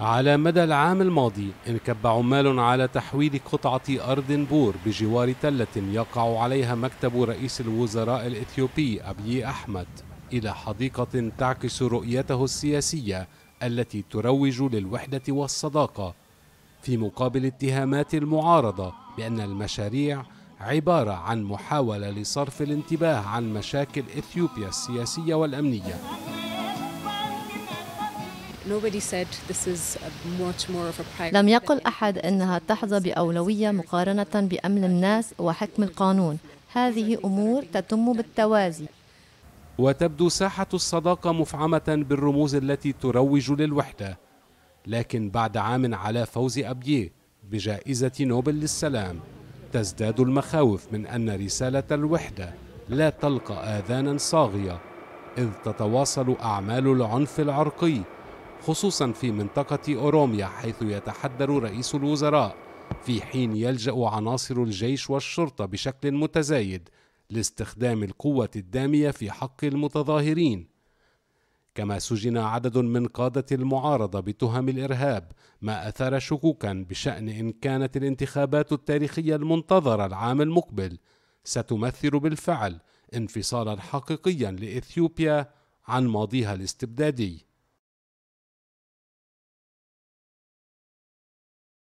على مدى العام الماضي انكب عمال على تحويل قطعة أرض بور بجوار تلة يقع عليها مكتب رئيس الوزراء الإثيوبي أبي أحمد إلى حديقة تعكس رؤيته السياسية التي تروج للوحدة والصداقة في مقابل اتهامات المعارضة بأن المشاريع عبارة عن محاولة لصرف الانتباه عن مشاكل إثيوبيا السياسية والأمنية لم يقل أحد أنها تحظى بأولوية مقارنة بأمن الناس وحكم القانون هذه أمور تتم بالتوازي وتبدو ساحة الصداقة مفعمة بالرموز التي تروج للوحدة لكن بعد عام على فوز أبيه بجائزة نوبل للسلام تزداد المخاوف من أن رسالة الوحدة لا تلقى آذانا صاغية إذ تتواصل أعمال العنف العرقي خصوصا في منطقة أوروميا حيث يتحدر رئيس الوزراء في حين يلجأ عناصر الجيش والشرطة بشكل متزايد لاستخدام القوة الدامية في حق المتظاهرين كما سجن عدد من قادة المعارضة بتهم الإرهاب ما أثار شكوكا بشأن إن كانت الانتخابات التاريخية المنتظرة العام المقبل ستمثل بالفعل انفصالا حقيقيا لإثيوبيا عن ماضيها الاستبدادي